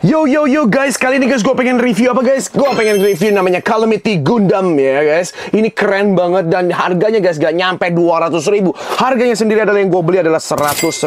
Yo yo yo guys, kali ini guys gue pengen review apa guys? Gue pengen review namanya Calamity Gundam ya guys Ini keren banget dan harganya guys gak nyampe 200 ribu Harganya sendiri adalah yang gue beli adalah 198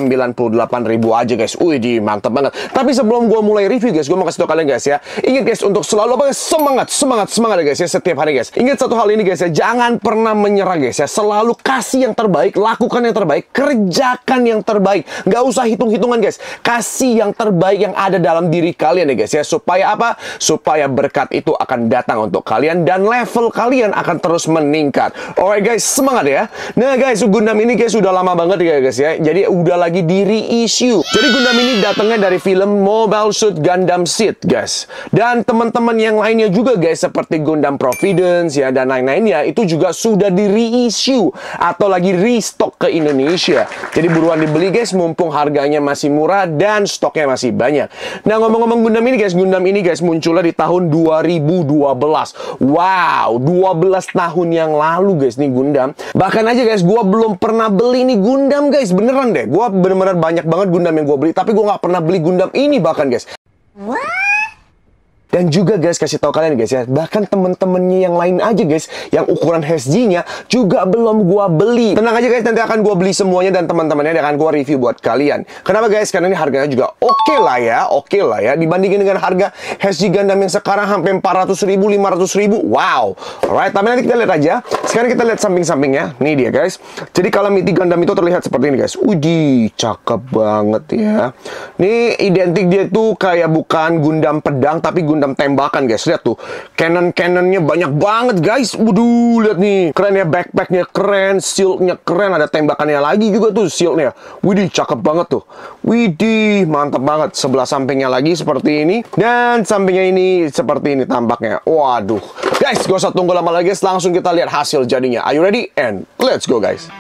ribu aja guys Wih di mantep banget Tapi sebelum gue mulai review guys, gue mau kasih tau kalian guys ya Ingat guys untuk selalu apa guys? Semangat, semangat, semangat ya guys ya setiap hari guys Ingat satu hal ini guys ya, jangan pernah menyerah guys ya Selalu kasih yang terbaik, lakukan yang terbaik, kerjakan yang terbaik Gak usah hitung-hitungan guys Kasih yang terbaik yang ada dalam diri kalian ya guys ya. Supaya apa? Supaya berkat itu akan datang untuk kalian dan level kalian akan terus meningkat. Alright guys, semangat ya. Nah guys, Gundam ini guys sudah lama banget ya guys ya. Jadi udah lagi di reissue. Jadi Gundam ini datangnya dari film Mobile Suit Gundam Seed guys. Dan teman-teman yang lainnya juga guys seperti Gundam Providence ya dan lain-lainnya itu juga sudah di reissue atau lagi restock ke Indonesia. Jadi buruan dibeli guys mumpung harganya masih murah dan stoknya masih banyak. Nah ngomong-ngomong Gundam ini guys, Gundam ini guys munculnya di tahun 2012. Wow, 12 tahun yang lalu guys nih Gundam. Bahkan aja guys, gua belum pernah beli nih Gundam guys, beneran deh. Gua bener-bener banyak banget Gundam yang gua beli, tapi gua nggak pernah beli Gundam ini bahkan guys. Wow. Dan juga guys, kasih tahu kalian guys ya, bahkan temen-temennya yang lain aja guys, yang ukuran HSG-nya juga belum gua beli. Tenang aja guys, nanti akan gua beli semuanya dan teman-temannya akan gua review buat kalian. Kenapa guys? Karena ini harganya juga oke okay lah ya, oke okay lah ya. Dibandingin dengan harga HSG Gundam yang sekarang hampir 400 ribu, 500 ribu, wow. Alright, tapi nanti kita lihat aja. Sekarang kita lihat samping-sampingnya. ini dia guys. Jadi kalau miti Gundam itu terlihat seperti ini guys. Uji, cakep banget ya. ini identik dia tuh kayak bukan Gundam pedang, tapi Gundam Gundam tembakan guys lihat tuh cannon cannonnya banyak banget guys waduh lihat nih keren ya backpacknya keren shieldnya keren ada tembakannya lagi juga tuh shieldnya widih cakep banget tuh widih mantap banget sebelah sampingnya lagi seperti ini dan sampingnya ini seperti ini tampaknya waduh guys gak usah tunggu lama lagi guys langsung kita lihat hasil jadinya are you ready and let's go guys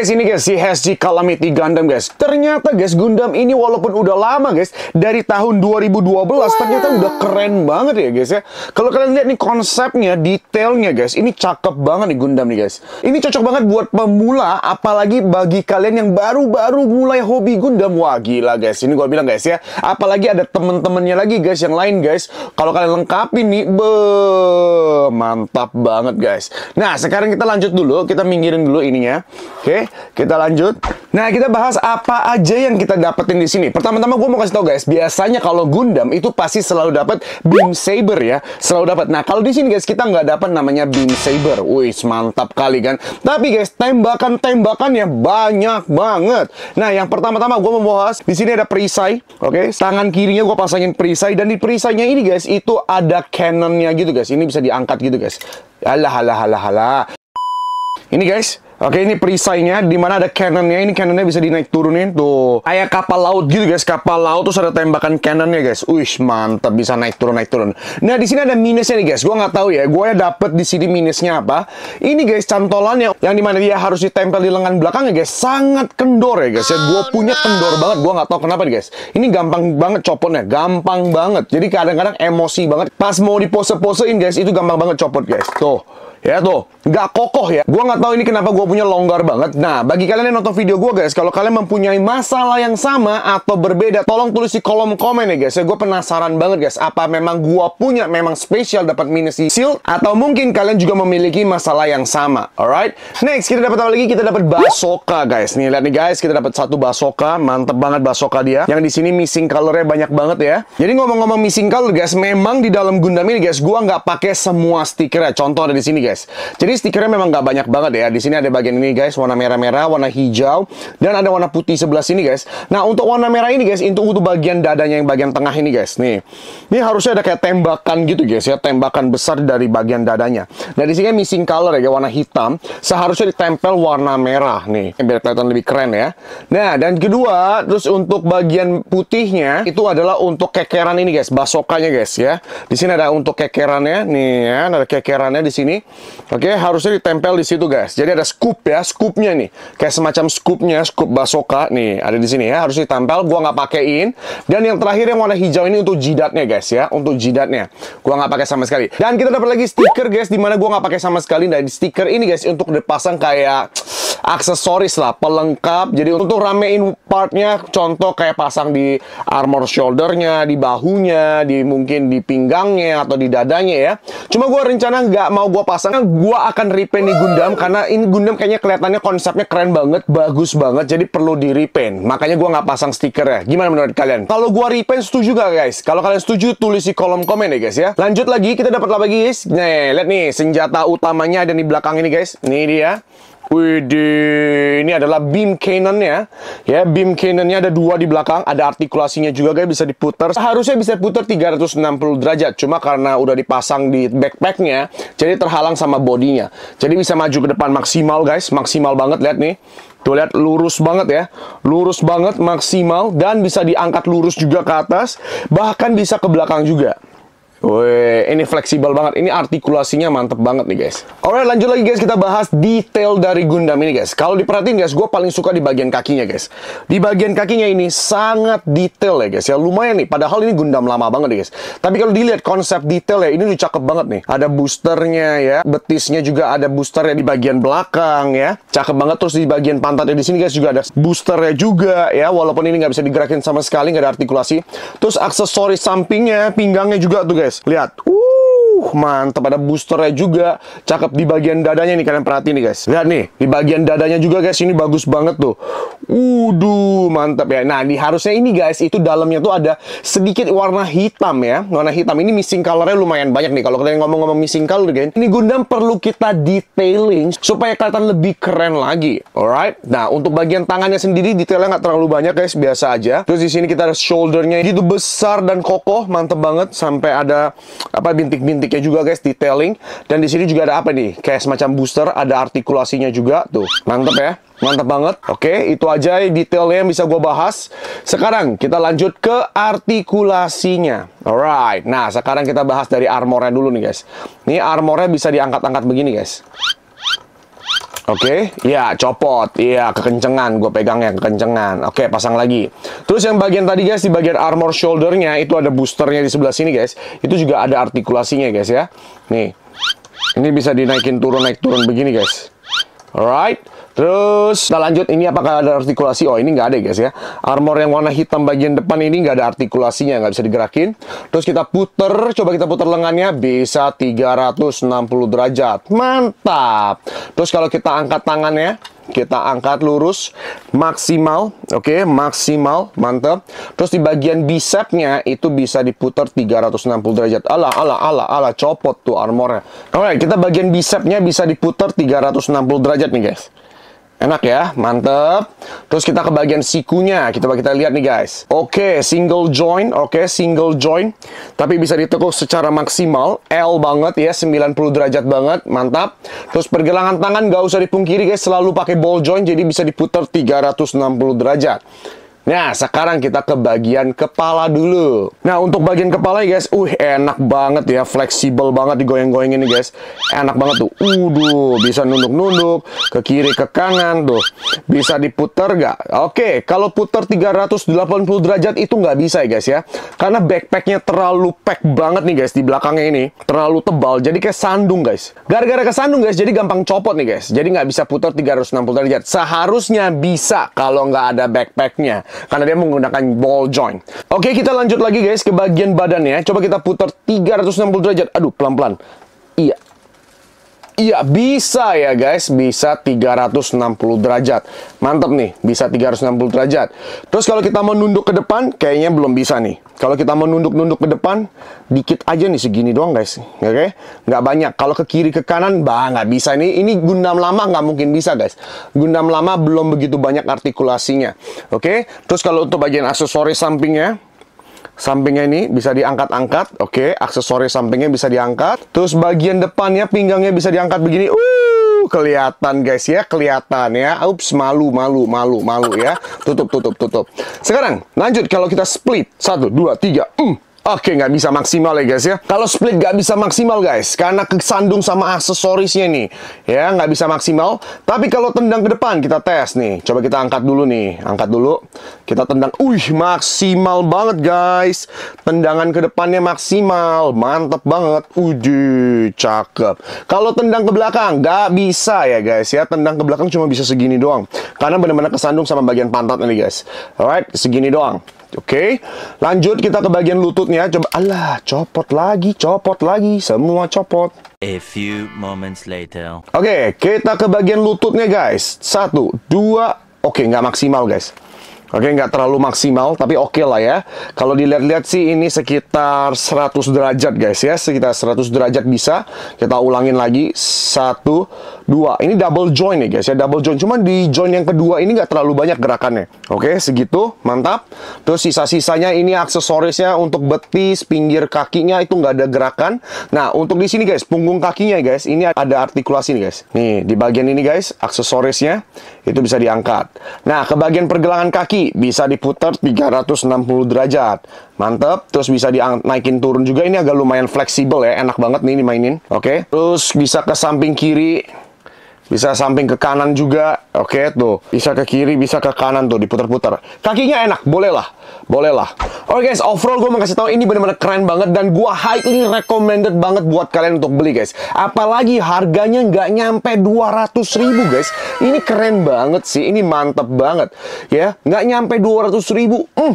guys, ini guys, si HSG Calamity Gundam guys. Ternyata guys, Gundam ini walaupun udah lama guys, dari tahun 2012 wow. ternyata udah keren banget ya guys ya. Kalau kalian lihat nih konsepnya, detailnya guys, ini cakep banget nih Gundam nih guys. Ini cocok banget buat pemula, apalagi bagi kalian yang baru-baru mulai hobi Gundam. Wah gila guys, ini gue bilang guys ya. Apalagi ada temen-temennya lagi guys, yang lain guys. Kalau kalian lengkapi nih, be mantap banget guys. Nah sekarang kita lanjut dulu, kita minggirin dulu ininya. Oke, okay kita lanjut. Nah, kita bahas apa aja yang kita dapetin di sini. Pertama-tama gue mau kasih tau guys, biasanya kalau Gundam itu pasti selalu dapat beam saber ya, selalu dapat. Nah, kalau di sini guys kita nggak dapat namanya beam saber. Wih, mantap kali kan. Tapi guys, tembakan-tembakannya banyak banget. Nah, yang pertama-tama gue mau bahas di sini ada perisai, oke? Okay? Tangan kirinya gue pasangin perisai dan di perisainya ini guys itu ada cannonnya gitu guys. Ini bisa diangkat gitu guys. Alah alah alah alah. Ini guys, Oke, ini perisainya, di mana ada cannonnya. Ini cannonnya bisa dinaik turunin tuh. Kayak kapal laut gitu, guys. Kapal laut tuh ada tembakan cannonnya, guys. Uish, mantap bisa naik turun naik turun. Nah, di sini ada minusnya nih, guys. Gua nggak tahu ya. Gua ya dapat di sini minusnya apa. Ini guys, cantolannya yang dimana dia harus ditempel di lengan belakang ya, guys. Sangat kendor ya, guys. Ya, gua oh, punya kendor banget. Gua nggak tahu kenapa nih, guys. Ini gampang banget copotnya, gampang banget. Jadi kadang-kadang emosi banget. Pas mau dipose-posein, guys, itu gampang banget copot, guys. Tuh. Ya tuh, nggak kokoh ya. Gua nggak tahu ini kenapa gua punya longgar banget. Nah, bagi kalian yang nonton video gue guys, kalau kalian mempunyai masalah yang sama atau berbeda, tolong tulis di kolom komen ya guys. Ya, gue penasaran banget guys, apa memang gue punya memang spesial dapat minus shield atau mungkin kalian juga memiliki masalah yang sama. Alright, next kita dapat apa lagi? Kita dapat basoka guys. Nih lihat nih guys, kita dapat satu basoka, mantep banget basoka dia. Yang di sini missing colornya banyak banget ya. Jadi ngomong-ngomong missing color guys, memang di dalam Gundam ini guys, gue nggak pakai semua stikernya. Contoh ada di sini guys. Jadi stikernya memang nggak banyak banget ya. Di sini ada bagian ini guys, warna merah-merah, warna hijau, dan ada warna putih sebelah sini guys. Nah, untuk warna merah ini guys, untuk untuk bagian dadanya yang bagian tengah ini guys, nih. Ini harusnya ada kayak tembakan gitu guys ya, tembakan besar dari bagian dadanya. Nah, di sini missing color ya, warna hitam, seharusnya ditempel warna merah nih, biar kelihatan lebih keren ya. Nah, dan kedua, terus untuk bagian putihnya itu adalah untuk kekeran ini guys, basokanya guys ya. Di sini ada untuk kekerannya nih ya, ada kekerannya di sini. Oke, harusnya ditempel di situ guys. Jadi ada scoop scoop ya, scoopnya nih. Kayak semacam scoopnya, scoop basoka nih, ada di sini ya, harus ditempel, gua nggak pakein. Dan yang terakhir yang warna hijau ini untuk jidatnya guys ya, untuk jidatnya. Gua nggak pakai sama sekali. Dan kita dapat lagi stiker guys, dimana gua nggak pakai sama sekali. Dan stiker ini guys untuk dipasang kayak aksesoris lah, pelengkap. Jadi untuk ramein partnya, contoh kayak pasang di armor shouldernya, di bahunya, di mungkin di pinggangnya atau di dadanya ya. Cuma gue rencana nggak mau gue pasang, gue akan repaint di Gundam karena ini Gundam kayaknya kelihatannya konsepnya keren banget, bagus banget, jadi perlu di repaint. Makanya gue nggak pasang stiker ya. Gimana menurut kalian? Kalau gue repaint setuju gak guys? Kalau kalian setuju tulis di kolom komen ya guys ya. Lanjut lagi kita dapat lagi guys? Nih, lihat nih senjata utamanya ada di belakang ini guys. Nih dia. Widih, ini adalah beam cannonnya ya. ya. Beam cannonnya ada dua di belakang, ada artikulasinya juga guys bisa diputar. Seharusnya bisa putar 360 derajat, cuma karena udah dipasang di backpacknya, jadi terhalang sama bodinya. Jadi bisa maju ke depan maksimal guys, maksimal banget lihat nih. Tuh lihat lurus banget ya. Lurus banget maksimal dan bisa diangkat lurus juga ke atas, bahkan bisa ke belakang juga. Woi, ini fleksibel banget. Ini artikulasinya mantep banget nih guys. Alright, lanjut lagi guys. Kita bahas detail dari Gundam ini guys. Kalau diperhatiin guys, gue paling suka di bagian kakinya guys. Di bagian kakinya ini sangat detail ya guys. Ya lumayan nih. Padahal ini Gundam lama banget nih guys. Tapi kalau dilihat konsep detail ya, ini udah cakep banget nih. Ada boosternya ya. Betisnya juga ada boosternya di bagian belakang ya. Cakep banget. Terus di bagian pantatnya di sini guys juga ada boosternya juga ya. Walaupun ini nggak bisa digerakin sama sekali, nggak ada artikulasi. Terus aksesoris sampingnya, pinggangnya juga tuh guys guys. Lihat. Uh Uh, mantap ada boosternya juga. Cakep di bagian dadanya nih kalian perhatiin nih guys. Lihat nih, di bagian dadanya juga guys ini bagus banget tuh. Uduh, mantap ya. Nah, di harusnya ini guys itu dalamnya tuh ada sedikit warna hitam ya. Warna hitam ini missing colornya lumayan banyak nih. Kalau kalian ngomong-ngomong missing color guys, ini Gundam perlu kita detailing supaya kelihatan lebih keren lagi. Alright. Nah, untuk bagian tangannya sendiri detailnya nggak terlalu banyak guys, biasa aja. Terus di sini kita ada shouldernya gitu besar dan kokoh, mantep banget sampai ada apa bintik-bintik mereknya juga guys, detailing. Dan di sini juga ada apa nih? Kayak semacam booster, ada artikulasinya juga tuh. Mantep ya. mantep banget. Oke, itu aja detailnya yang bisa gue bahas. Sekarang kita lanjut ke artikulasinya. Alright. Nah, sekarang kita bahas dari armornya dulu nih guys. Ini armornya bisa diangkat-angkat begini guys. Oke, okay? ya copot, ya kekencengan, gue pegangnya kekencengan. Oke, okay, pasang lagi. Terus yang bagian tadi guys, di bagian armor shouldernya itu ada boosternya di sebelah sini guys. Itu juga ada artikulasinya guys ya. Nih, ini bisa dinaikin turun naik turun begini guys. Alright. Terus kita lanjut ini apakah ada artikulasi? Oh ini nggak ada guys ya. Armor yang warna hitam bagian depan ini nggak ada artikulasinya, nggak bisa digerakin. Terus kita puter, coba kita puter lengannya bisa 360 derajat. Mantap. Terus kalau kita angkat tangannya, kita angkat lurus maksimal, oke, okay, maksimal, mantap. Terus di bagian bisepnya itu bisa diputar 360 derajat. Ala ala ala ala copot tuh armornya. Oke, okay, kita bagian bisepnya bisa diputar 360 derajat nih, guys. Enak ya, mantep. Terus kita ke bagian sikunya. Kita kita lihat nih guys. Oke, okay, single joint. Oke, okay, single joint. Tapi bisa ditekuk secara maksimal. L banget ya, 90 derajat banget. Mantap. Terus pergelangan tangan nggak usah dipungkiri guys. Selalu pakai ball joint, jadi bisa diputar 360 derajat. Nah, sekarang kita ke bagian kepala dulu. Nah, untuk bagian kepala ya guys, uh enak banget ya, fleksibel banget digoyang-goyang ini guys. Enak banget tuh. Uduh, bisa nunduk-nunduk ke kiri ke kanan tuh. Bisa diputer nggak? Oke, kalau puter 380 derajat itu nggak bisa ya guys ya. Karena backpacknya terlalu pack banget nih guys di belakangnya ini. Terlalu tebal, jadi kayak sandung guys. Gara-gara kesandung guys, jadi gampang copot nih guys. Jadi nggak bisa puter 360 derajat. Seharusnya bisa kalau nggak ada backpacknya karena dia menggunakan ball joint. Oke, kita lanjut lagi guys ke bagian badannya. Coba kita putar 360 derajat. Aduh, pelan-pelan. Iya, Iya bisa ya guys, bisa 360 derajat. mantep nih, bisa 360 derajat. Terus kalau kita mau nunduk ke depan, kayaknya belum bisa nih. Kalau kita mau nunduk-nunduk ke depan, dikit aja nih segini doang guys. Oke, okay? nggak banyak. Kalau ke kiri ke kanan, bah nggak bisa nih. Ini gundam lama nggak mungkin bisa guys. Gundam lama belum begitu banyak artikulasinya. Oke, okay? terus kalau untuk bagian aksesoris sampingnya, Sampingnya ini bisa diangkat-angkat, oke. Okay. Aksesoris sampingnya bisa diangkat. Terus bagian depannya pinggangnya bisa diangkat begini. Uh, kelihatan guys ya, kelihatan ya. Ups, malu, malu, malu, malu ya. Tutup, tutup, tutup. Sekarang lanjut kalau kita split. Satu, dua, tiga. Mm. Oke, nggak bisa maksimal ya guys ya. Kalau split nggak bisa maksimal guys, karena kesandung sama aksesorisnya nih. Ya, nggak bisa maksimal. Tapi kalau tendang ke depan, kita tes nih. Coba kita angkat dulu nih. Angkat dulu. Kita tendang. uih maksimal banget guys. Tendangan ke depannya maksimal. Mantep banget. Udah, cakep. Kalau tendang ke belakang, nggak bisa ya guys ya. Tendang ke belakang cuma bisa segini doang. Karena benar-benar kesandung sama bagian pantat nih guys. Alright, segini doang. Oke, lanjut kita ke bagian lututnya. Coba, Allah, copot lagi, copot lagi, semua copot. A few moments later. Oke, kita ke bagian lututnya guys. Satu, dua, oke nggak maksimal guys. Oke, okay, nggak terlalu maksimal, tapi oke okay lah ya. Kalau dilihat-lihat sih ini sekitar 100 derajat guys ya. Sekitar 100 derajat bisa. Kita ulangin lagi. Satu, dua. Ini double joint nih guys ya. Double joint. Cuman di joint yang kedua ini nggak terlalu banyak gerakannya. Oke, okay, segitu. Mantap. Terus sisa-sisanya ini aksesorisnya untuk betis, pinggir kakinya itu nggak ada gerakan. Nah, untuk di sini guys, punggung kakinya guys. Ini ada artikulasi nih guys. Nih, di bagian ini guys, aksesorisnya itu bisa diangkat. Nah, ke bagian pergelangan kaki bisa diputar 360 derajat. Mantep, terus bisa dinaikin turun juga. Ini agak lumayan fleksibel ya, enak banget nih dimainin. Oke, okay. terus bisa ke samping kiri bisa samping ke kanan juga. Oke, tuh. Bisa ke kiri, bisa ke kanan tuh, diputar-putar. Kakinya enak, bolehlah. Bolehlah. Oke okay, guys, overall gue mau kasih tahu ini benar-benar keren banget dan gue highly recommended banget buat kalian untuk beli guys. Apalagi harganya nggak nyampe 200 ribu guys. Ini keren banget sih, ini mantep banget. Ya, nggak nyampe 200 ribu. Mm,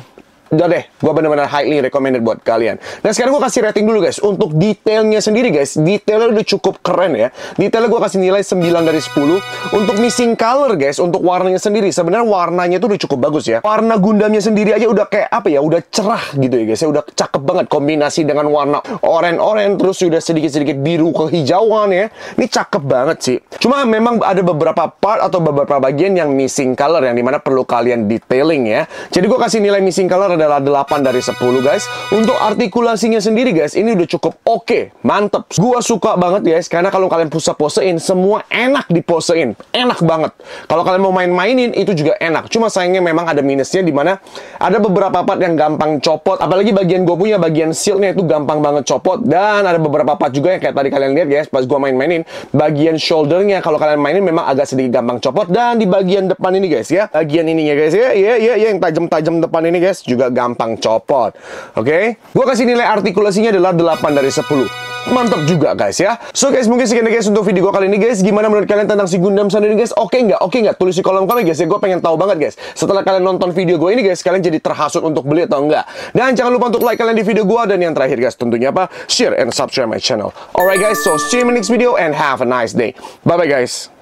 udah deh, gue bener-bener highly recommended buat kalian. Nah sekarang gue kasih rating dulu guys, untuk detailnya sendiri guys, detailnya udah cukup keren ya. Detailnya gue kasih nilai 9 dari 10. Untuk missing color guys, untuk warnanya sendiri, sebenarnya warnanya tuh udah cukup bagus ya. Warna Gundamnya sendiri aja udah kayak apa ya, udah cerah gitu ya guys ya, udah cakep banget kombinasi dengan warna oren oren terus udah sedikit-sedikit biru kehijauan ya. Ini cakep banget sih. Cuma memang ada beberapa part atau beberapa bagian yang missing color yang dimana perlu kalian detailing ya. Jadi gue kasih nilai missing color ada adalah 8 dari 10 guys Untuk artikulasinya sendiri guys Ini udah cukup oke okay, Mantep Gua suka banget guys Karena kalau kalian pose posein Semua enak diposein Enak banget Kalau kalian mau main-mainin Itu juga enak Cuma sayangnya memang ada minusnya Dimana ada beberapa part yang gampang copot Apalagi bagian gue punya Bagian shieldnya itu gampang banget copot Dan ada beberapa part juga yang kayak tadi kalian lihat guys Pas gue main-mainin Bagian shouldernya Kalau kalian mainin memang agak sedikit gampang copot Dan di bagian depan ini guys ya Bagian ininya guys ya Ya ya ya yang tajam-tajam depan ini guys Juga juga gampang copot. Oke? Okay? Gua kasih nilai artikulasinya adalah 8 dari 10 mantap juga guys ya So guys mungkin sekian guys untuk video gue kali ini guys Gimana menurut kalian tentang si Gundam Sun ini guys Oke okay nggak? Oke okay nggak? Tulis di kolom komen guys ya Gue pengen tahu banget guys Setelah kalian nonton video gue ini guys Kalian jadi terhasut untuk beli atau enggak Dan jangan lupa untuk like kalian di video gue Dan yang terakhir guys tentunya apa? Share and subscribe my channel Alright guys so see you in the next video and have a nice day Bye bye guys